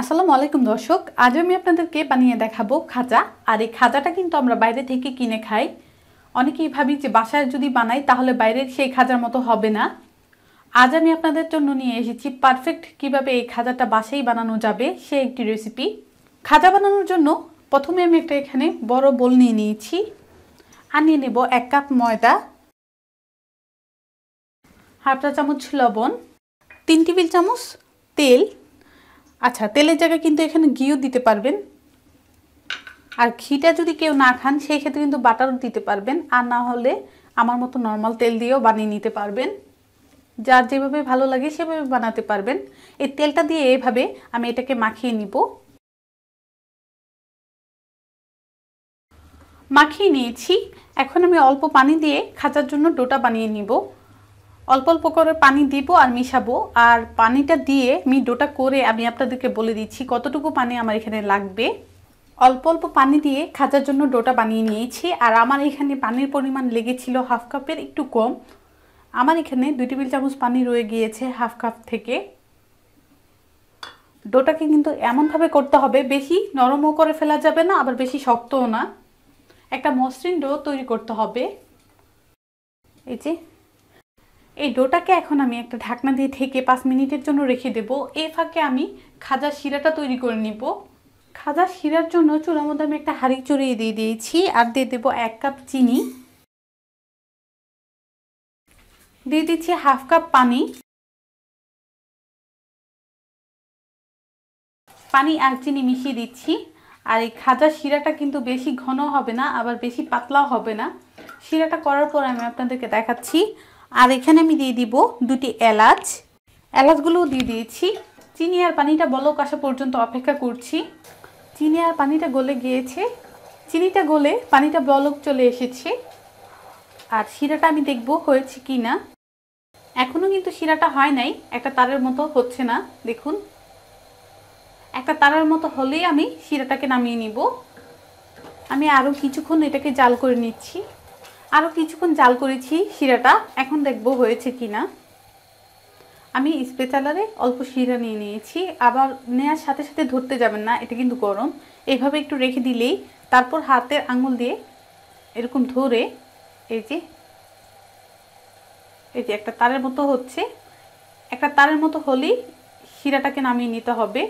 আসসালামু আলাইকুম দর্শক আজ আমি আপনাদেরকে বানিয়ে দেখাবো খাজা আর এই খাজাটা কিন্তু আমরা বাইরে থেকে কিনে খাই অনেকেই ভাবি যে বাসায় যদি বানাই তাহলে বাইরের সেই খাজার মতো হবে না আজ আমি আপনাদের জন্য নিয়ে এসেছি পারফেক্ট কিভাবে এই খাজাটা বাসেই বানানো যাবে সে একটি রেসিপি খাজা বানানোর জন্য প্রথমে আমি একটা এখানে বড় বোল নিয়ে নিয়েছি আর নিয়ে নেব এক কাপ ময়দা হাফটা চামচ লবণ তিন টেবিল চামচ তেল আচ্ছা তেলের জায়গায় কিন্তু এখানে ঘিও দিতে পারবেন আর ঘিটা যদি কেউ না খান সেই ক্ষেত্রে কিন্তু বাটারও দিতে পারবেন আর না হলে আমার মতো নর্মাল তেল দিয়েও বানিয়ে নিতে পারবেন যার যেভাবে ভালো লাগে সেভাবে বানাতে পারবেন এই তেলটা দিয়ে এভাবে আমি এটাকে মাখিয়ে নিব মাখিয়ে নিয়েছি এখন আমি অল্প পানি দিয়ে খাঁচার জন্য ডোটা বানিয়ে নিব অল্প অল্প করে পানি দিব আর মিশাবো আর পানিটা দিয়ে আমি ডোটা করে আমি আপনাদেরকে বলে দিচ্ছি কতটুকু পানি আমার এখানে লাগবে অল্প অল্প পানি দিয়ে খাজার জন্য ডোটা বানিয়ে নিয়েছি আর আমার এখানে পানির পরিমাণ লেগেছিল হাফ কাপের একটু কম আমার এখানে দুই টেবিল চামচ পানি রয়ে গিয়েছে হাফ কাপ থেকে ডোটাকে কিন্তু এমনভাবে করতে হবে বেশি নরমও করে ফেলা যাবে না আবার বেশি শক্তও না একটা মসৃণ ডো তৈরি করতে হবে এই যে এই ডোটাকে এখন আমি একটা ঢাকনা দিয়ে থেকে পাঁচ মিনিটের জন্য রেখে দেব এ ফাঁকে আমি খাজার শিরাটা তৈরি করে নিব খাজার শিরার জন্য চুলার মধ্যে আমি একটা হাড়ি চড়িয়ে দিয়ে দিয়েছি আর দিয়ে দেবো এক কাপ চিনি দিয়ে দিচ্ছি হাফ কাপ পানি পানি আর চিনি মিশিয়ে দিচ্ছি আর এই খাজা শিরাটা কিন্তু বেশি ঘন হবে না আবার বেশি পাতলাও হবে না শিরাটা করার পর আমি আপনাদেরকে দেখাচ্ছি আর এখানে আমি দিয়ে দিব দুটি এলাচ এলাচগুলো দিয়ে দিয়েছি চিনি আর পানিটা বলক আসা পর্যন্ত অপেক্ষা করছি চিনি আর পানিটা গলে গিয়েছে চিনিটা গলে পানিটা বলক চলে এসেছে আর শিরাটা আমি দেখব হয়েছে কি না এখনও কিন্তু শিরাটা হয় নাই একটা তারের মতো হচ্ছে না দেখুন একটা তারার মতো হলেই আমি শিরাটাকে নামিয়ে নিব আমি আরও কিছুক্ষণ এটাকে জাল করে নিচ্ছি আরও কিছুক্ষণ জাল করেছি শিরাটা এখন দেখব হয়েছে কি না আমি স্পেচালারে অল্প শিরা নিয়ে নিয়েছি আবার নেওয়ার সাথে সাথে ধরতে যাবেন না এটা কিন্তু গরম এইভাবে একটু রেখে দিলেই তারপর হাতের আঙুল দিয়ে এরকম ধরে এই যে এই যে একটা তারের মতো হচ্ছে একটা তারের মতো হলেই শিরাটাকে নামিয়ে নিতে হবে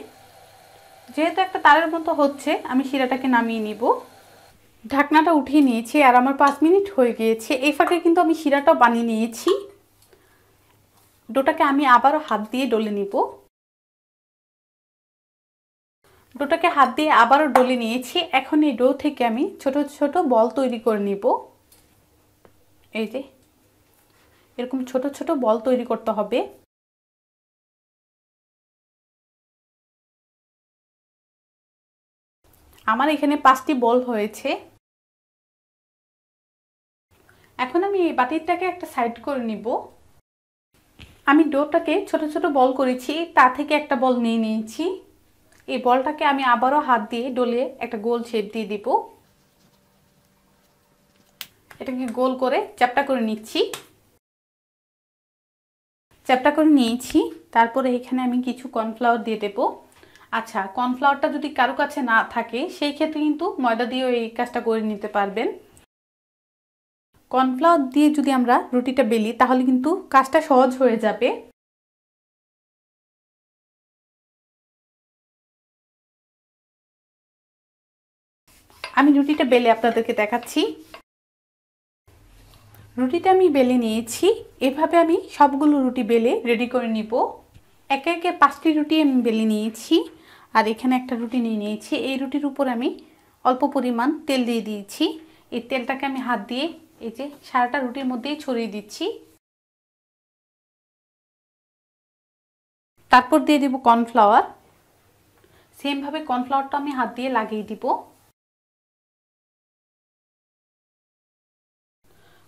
যেহেতু একটা তারের মতো হচ্ছে আমি শিরাটাকে নামিয়ে নিব ঢাকনাটা উঠিয়ে নিয়েছি আর আমার পাঁচ মিনিট হয়ে গিয়েছে এই ফাঁকে কিন্তু আমি শিরাটা বানিয়ে নিয়েছি ডোটাকে আমি আবারও হাত দিয়ে ডলে নিব ডোটাকে হাত দিয়ে আবারও ডলে নিয়েছি এখন এই ডো থেকে আমি ছোট ছোট বল তৈরি করে নিব এই যে এরকম ছোট ছোট বল তৈরি করতে হবে আমার এখানে পাঁচটি বল হয়েছে এখন আমি এই বাটিরটাকে একটা সাইড করে নিব আমি ডোটাকে ছোট ছোট বল করেছি তা থেকে একটা বল নিয়ে নিয়েছি এই বলটাকে আমি আবারও হাত দিয়ে ডলে একটা গোল শেপ দিয়ে দিব এটাকে গোল করে চ্যাপটা করে নিচ্ছি চ্যাপটা করে নিয়েছি তারপরে এখানে আমি কিছু কর্নফ্লাওয়ার দিয়ে দেবো আচ্ছা কর্নফ্লাওয়ারটা যদি কারো কাছে না থাকে সেই ক্ষেত্রে কিন্তু ময়দা দিয়েও এই কাজটা করে নিতে পারবেন কর্নফ্লাওয়ার দিয়ে যদি আমরা রুটিটা বেলি তাহলে কিন্তু কাজটা সহজ হয়ে যাবে আমি রুটিটা বেলে আপনাদেরকে দেখাচ্ছি রুটিটা আমি বেলে নিয়েছি এভাবে আমি সবগুলো রুটি বেলে রেডি করে নিব একে একে পাঁচটি রুটি আমি বেলে নিয়েছি আর এখানে একটা রুটি নিয়ে নিয়েছি এই রুটির উপর আমি অল্প পরিমাণ তেল দিয়ে দিয়েছি এই তেলটাকে আমি হাত দিয়ে এই যে সারাটা রুটির মধ্যেই ছড়িয়ে দিচ্ছি তারপর দিয়ে দিব কর্নফ্লাওয়ার সেমভাবে কর্নফ্লাওয়ারটা আমি হাত দিয়ে লাগিয়ে দিব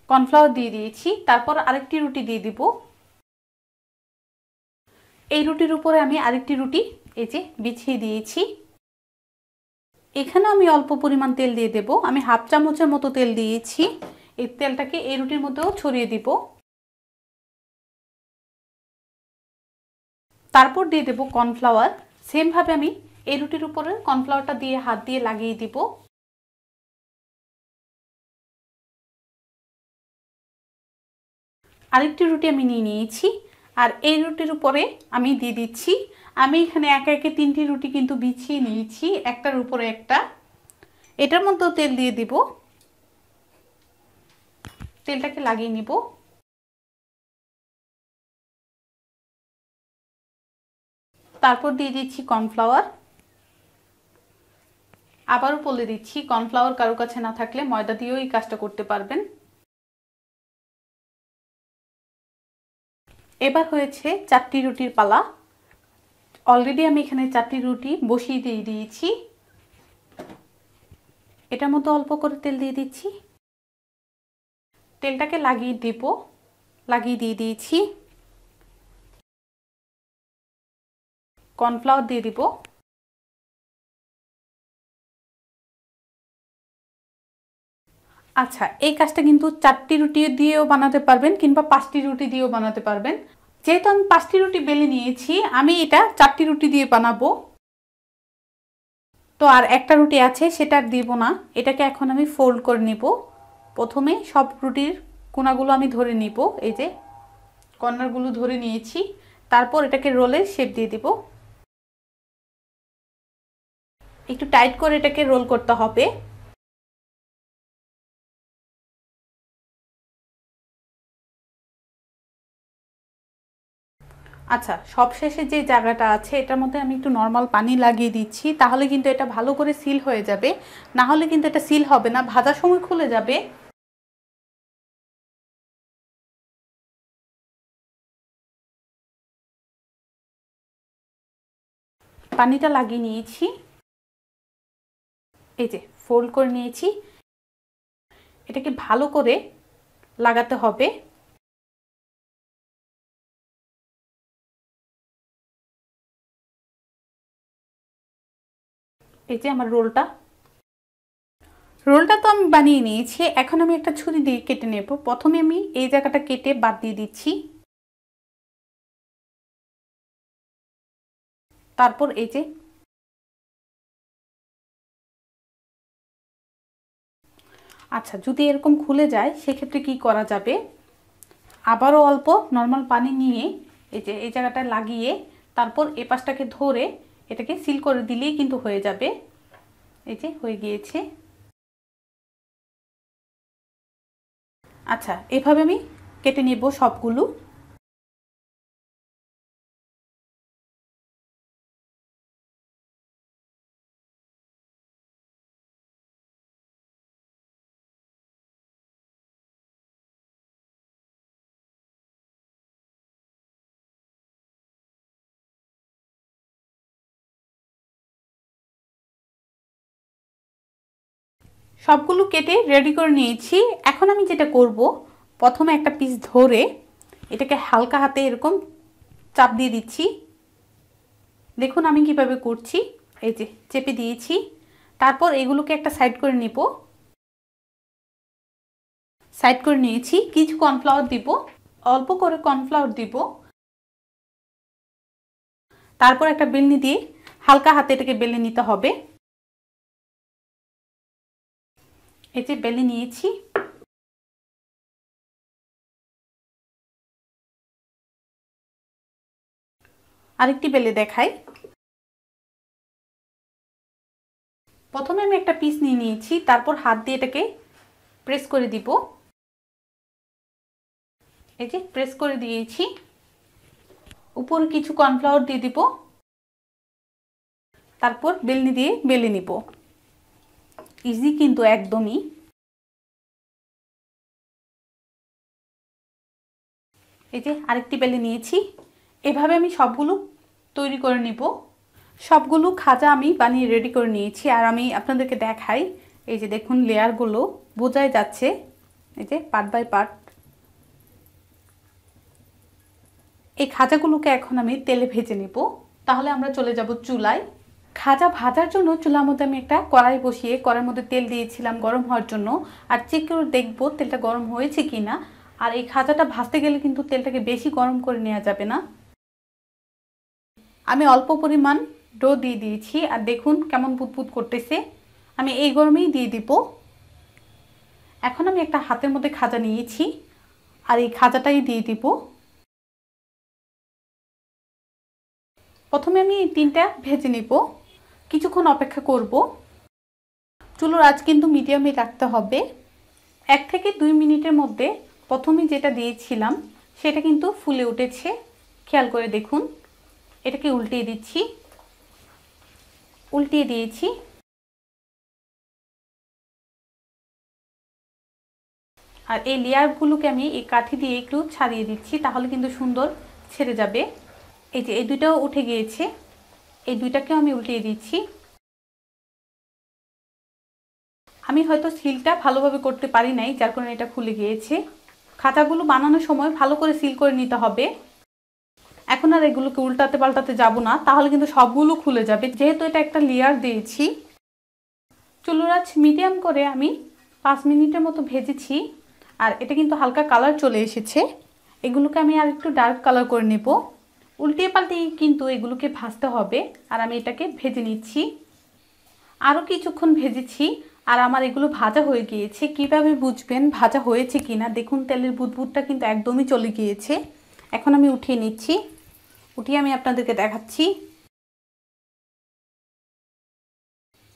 কর্নফ্লাওয়ার দিয়ে দিয়েছি তারপর আরেকটি রুটি দিয়ে দিব এই রুটির উপরে আমি আরেকটি রুটি এই যে বিছিয়ে দিয়েছি এখানে আমি অল্প পরিমাণ তেল দিয়ে দেব আমি হাফ চামচের মতো তেল দিয়েছি এই তেলটাকে এই রুটির মধ্যেও ছড়িয়ে দিব তারপর দিয়ে দেব কর্নফ্লাওয়ার সেমভাবে আমি এই রুটির উপরে কর্নফ্লাওয়ারটা দিয়ে হাত দিয়ে লাগিয়ে দিব আরেকটি রুটি আমি নিয়ে নিয়েছি আর এই রুটির উপরে আমি দিয়ে দিচ্ছি আমি এখানে একে একে তিনটি রুটি কিন্তু বিছিয়ে নিয়েছি একটার উপরে একটা এটার মধ্যেও তেল দিয়ে দিব তেলটাকে লাগিয়ে নিব তারপর দিয়ে দিচ্ছি কর্নফ্লাওয়ার আবারও বলে দিচ্ছি কর্নফ্লাওয়ার কারো কাছে না থাকলে ময়দা দিয়েও এই কাজটা করতে পারবেন এবার হয়েছে চারটি রুটির পালা অলরেডি আমি এখানে চারটি রুটি বসিয়ে দিয়ে দিয়েছি এটার মতো অল্প করে তেল দিয়ে দিচ্ছি তেলটাকে লাগিয়ে দেব লাগিয়ে দিয়ে দিয়েছি কর্নফ্লাওয়ার দিয়ে দিব আচ্ছা এই কাজটা কিন্তু চারটি রুটি দিয়েও বানাতে পারবেন কিংবা পাঁচটি রুটি দিয়েও বানাতে পারবেন যেহেতু আমি পাঁচটি রুটি বেলে নিয়েছি আমি এটা চারটি রুটি দিয়ে বানাবো তো আর একটা রুটি আছে সেটা দিব না এটাকে এখন আমি ফোল্ড করে নিব প্রথমে সব রুটির কোনাগুলো আমি ধরে নিব এই যে কর্নারগুলো ধরে নিয়েছি তারপর এটাকে রোলে শেপ দিয়ে দিব একটু টাইট করে এটাকে রোল করতে হবে আচ্ছা সবশেষে যে জায়গাটা আছে এটার মধ্যে আমি একটু নর্মাল পানি লাগিয়ে দিচ্ছি তাহলে কিন্তু এটা ভালো করে সিল হয়ে যাবে না হলে কিন্তু এটা সিল হবে না ভাজার সময় খুলে যাবে পানিটা লাগিয়ে নিয়েছি এই যে ফোল্ড করে নিয়েছি এটাকে ভালো করে লাগাতে হবে এই যে আমার রোলটা রোলটা তো আমি বানিয়ে নিয়েছি এখন আমি একটা ছুরি দিয়ে কেটে নেব প্রথমে আমি এই জায়গাটা কেটে বাদ দিয়ে দিচ্ছি তারপর এই যে আচ্ছা যদি এরকম খুলে যায় সেক্ষেত্রে কি করা যাবে আবারও অল্প নর্মাল পানি নিয়ে এই যে এই জায়গাটা লাগিয়ে তারপর এ পাশটাকে ধরে এটাকে সিল করে দিলেই কিন্তু হয়ে যাবে এই যে হয়ে গিয়েছে আচ্ছা এভাবে আমি কেটে নেব সবগুলো সবগুলো কেটে রেডি করে নিয়েছি এখন আমি যেটা করব প্রথমে একটা পিস ধরে এটাকে হালকা হাতে এরকম চাপ দিয়ে দিচ্ছি দেখুন আমি কিভাবে করছি এই যে চেপে দিয়েছি তারপর এগুলোকে একটা সাইড করে নেব সাইড করে নিয়েছি কিছু কর্নফ্লাওয়ার দিব অল্প করে কর্নফ্লাওয়ার দিব তারপর একটা বেলনি দিয়ে হালকা হাতে এটাকে বেলে নিতে হবে এতে বেলে নিয়েছি আরেকটি বেলে দেখাই প্রথমে আমি একটা পিস নিয়ে নিয়েছি তারপর হাত দিয়ে এটাকে প্রেস করে দিব এই যে প্রেস করে দিয়েছি উপর কিছু কর্নফ্লাওয়ার দিয়ে দিব তারপর বেলনি দিয়ে বেলে নিব ইজি কিন্তু একদমই এই যে আরেকটি বেলে নিয়েছি এভাবে আমি সবগুলো তৈরি করে নিব সবগুলো খাজা আমি বানিয়ে রেডি করে নিয়েছি আর আমি আপনাদেরকে দেখাই এই যে দেখুন লেয়ারগুলো বোঝাই যাচ্ছে এই যে পার্ট বাই পার্ট এই খাজাগুলোকে এখন আমি তেলে ভেজে নেব তাহলে আমরা চলে যাব চুলায় খাজা ভাজার জন্য চুলার মধ্যে আমি একটা কড়াই বসিয়ে কড়াইয়ের মধ্যে তেল দিয়েছিলাম গরম হওয়ার জন্য আর চেক করে দেখবো তেলটা গরম হয়েছে কি না আর এই খাজাটা ভাজতে গেলে কিন্তু তেলটাকে বেশি গরম করে নেওয়া যাবে না আমি অল্প পরিমাণ ডো দিয়ে দিয়েছি আর দেখুন কেমন বুদবুদ করতেছে আমি এই গরমেই দিয়ে দিব এখন আমি একটা হাতের মধ্যে খাজা নিয়েছি আর এই খাজাটাই দিয়ে দিব প্রথমে আমি তিনটা ভেজে নিব কিছুক্ষণ অপেক্ষা করব চুলোর আজ কিন্তু মিডিয়ামে রাখতে হবে এক থেকে দুই মিনিটের মধ্যে প্রথমে যেটা দিয়েছিলাম সেটা কিন্তু ফুলে উঠেছে খেয়াল করে দেখুন এটাকে উল্টিয়ে দিচ্ছি উল্টিয়ে দিয়েছি আর এই লেয়ারগুলোকে আমি এই কাঠি দিয়ে একটু ছাড়িয়ে দিচ্ছি তাহলে কিন্তু সুন্দর ছেড়ে যাবে এই যে এই দুটাও উঠে গিয়েছে এই দুইটাকেও আমি উল্টিয়ে দিচ্ছি আমি হয়তো সিলটা ভালোভাবে করতে পারি নাই যার কারণে এটা খুলে গিয়েছে খাতাগুলো বানানোর সময় ভালো করে সিল করে নিতে হবে এখন আর এগুলোকে উল্টাতে পাল্টাতে যাব না তাহলে কিন্তু সবগুলো খুলে যাবে যেহেতু এটা একটা লেয়ার দিয়েছি চুলোরাজ মিডিয়াম করে আমি পাঁচ মিনিটের মতো ভেজেছি আর এটা কিন্তু হালকা কালার চলে এসেছে এগুলোকে আমি আর একটু ডার্ক কালার করে নেবো উল্টিয়ে পাল্টে কিন্তু এগুলোকে ভাজতে হবে আর আমি এটাকে ভেজে নিচ্ছি আরও কিছুক্ষণ ভেজেছি আর আমার এগুলো ভাজা হয়ে গিয়েছে কিভাবে বুঝবেন ভাজা হয়েছে কি না দেখুন তেলের বুদবুদটা কিন্তু একদমই চলে গিয়েছে এখন আমি উঠিয়ে নিচ্ছি উঠিয়ে আমি আপনাদেরকে দেখাচ্ছি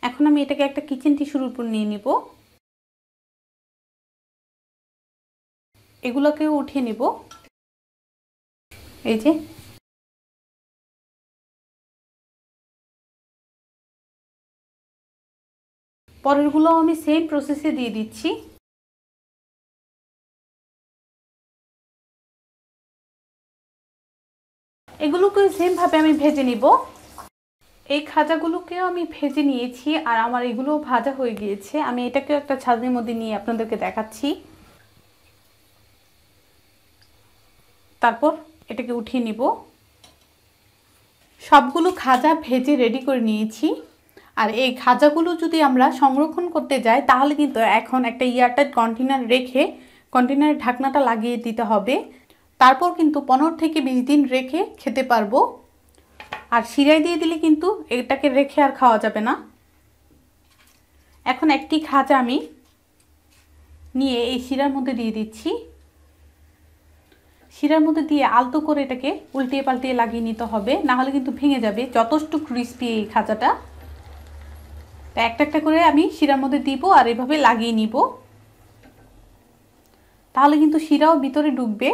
এখন আমি এটাকে একটা কিচেন টিস্যুর উপর নিয়ে নিব এগুলোকেও উঠিয়ে নিব এই যে পরেরগুলো আমি সেম প্রসেসে দিয়ে দিচ্ছি এগুলোকে সেমভাবে আমি ভেজে নিব এই খাজাগুলোকেও আমি ভেজে নিয়েছি আর আমার এগুলো ভাজা হয়ে গিয়েছে আমি এটাকেও একটা ছাদের মধ্যে নিয়ে আপনাদেরকে দেখাচ্ছি তারপর এটাকে উঠিয়ে নিব সবগুলো খাজা ভেজে রেডি করে নিয়েছি আর এই খাজাগুলো যদি আমরা সংরক্ষণ করতে যাই তাহলে কিন্তু এখন একটা ইয়ারটাইট কন্টেনার রেখে কন্টেনারের ঢাকনাটা লাগিয়ে দিতে হবে তারপর কিন্তু পনেরো থেকে বিশ দিন রেখে খেতে পারবো আর সিরাই দিয়ে দিলে কিন্তু এটাকে রেখে আর খাওয়া যাবে না এখন একটি খাজা আমি নিয়ে এই শিরার মধ্যে দিয়ে দিচ্ছি শিরার মধ্যে দিয়ে আলতো করে এটাকে উল্টিয়ে পাল্টিয়ে লাগিয়ে নিতে হবে না হলে কিন্তু ভেঙে যাবে যথেষ্ট ক্রিস্পি এই খাজাটা তা একটা একটা করে আমি শিরার মধ্যে দিব আর এভাবে লাগিয়ে নিব তাহলে কিন্তু শিরাও ভিতরে ডুববে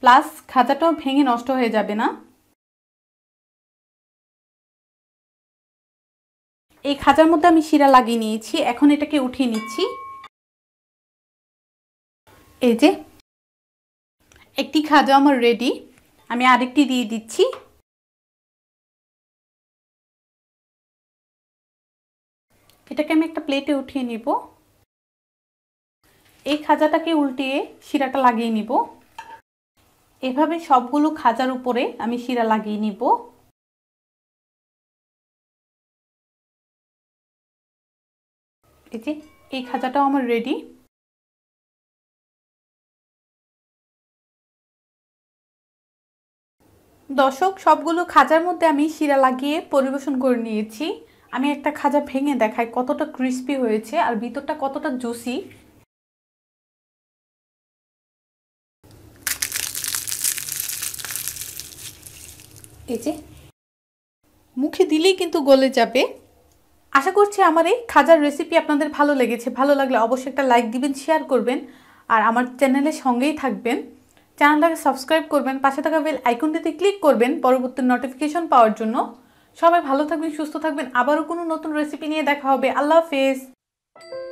প্লাস খাজাটাও ভেঙে নষ্ট হয়ে যাবে না এই খাজার মধ্যে আমি শিরা লাগিয়ে নিয়েছি এখন এটাকে উঠিয়ে নিচ্ছি এই যে একটি খাজা আমার রেডি আমি আরেকটি দিয়ে দিচ্ছি এটাকে আমি একটা প্লেটে উঠিয়ে নিব এই খাজাটাকে উল্টিয়ে শিরাটা লাগিয়ে নিব এভাবে সবগুলো খাজার উপরে আমি শিরা লাগিয়ে নিব এই যে এই খাজাটাও আমার রেডি দর্শক সবগুলো খাজার মধ্যে আমি শিরা লাগিয়ে পরিবেশন করে নিয়েছি আমি একটা খাজা ভেঙে দেখাই কতটা ক্রিস্পি হয়েছে আর ভিতরটা কতটা জুসি এই যে মুখে দিলেই কিন্তু গলে যাবে আশা করছি আমার এই খাজার রেসিপি আপনাদের ভালো লেগেছে ভালো লাগলে অবশ্যই একটা লাইক দিবেন শেয়ার করবেন আর আমার চ্যানেলের সঙ্গেই থাকবেন চ্যানেলটাকে সাবস্ক্রাইব করবেন পাশে থাকা বেল আইকনটিতে ক্লিক করবেন পরবর্তী নোটিফিকেশন পাওয়ার জন্য সবাই ভালো থাকবেন সুস্থ থাকবেন আবারও কোনো নতুন রেসিপি নিয়ে দেখা হবে আল্লাহ হাফেজ